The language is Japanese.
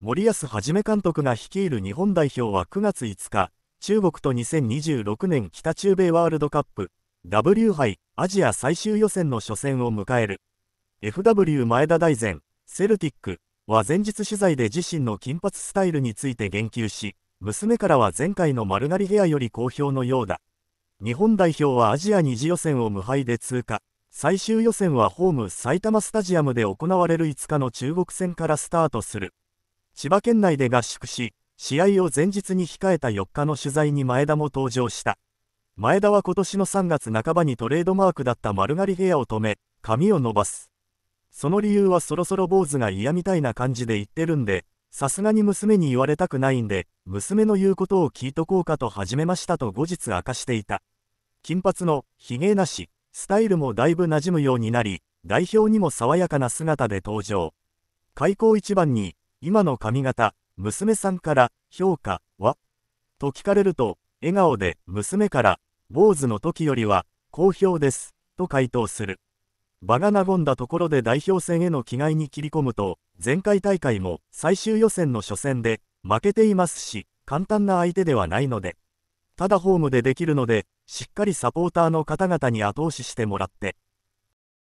森保一監督が率いる日本代表は9月5日、中国と2026年北中米ワールドカップ W 杯アジア最終予選の初戦を迎える。FW 前田大然、セルティックは前日取材で自身の金髪スタイルについて言及し、娘からは前回の丸刈りヘアより好評のようだ。日本代表はアジア2次予選を無敗で通過。最終予選はホーム埼玉スタジアムで行われる5日の中国戦からスタートする。千葉県内で合宿し、試合を前日に控えた4日の取材に前田も登場した。前田は今年の3月半ばにトレードマークだった丸刈りヘアを止め、髪を伸ばす。その理由はそろそろ坊主が嫌みたいな感じで言ってるんで、さすがに娘に言われたくないんで、娘の言うことを聞いとこうかと始めましたと後日明かしていた。金髪の、ひげなし、スタイルもだいぶ馴染むようになり、代表にも爽やかな姿で登場。開口一番に、今の髪型、娘さんから評価はと聞かれると、笑顔で娘から、坊主の時よりは好評です、と回答する。場が和んだところで代表戦への気概に切り込むと、前回大会も最終予選の初戦で負けていますし、簡単な相手ではないので、ただホームでできるので、しっかりサポーターの方々に後押ししてもらって、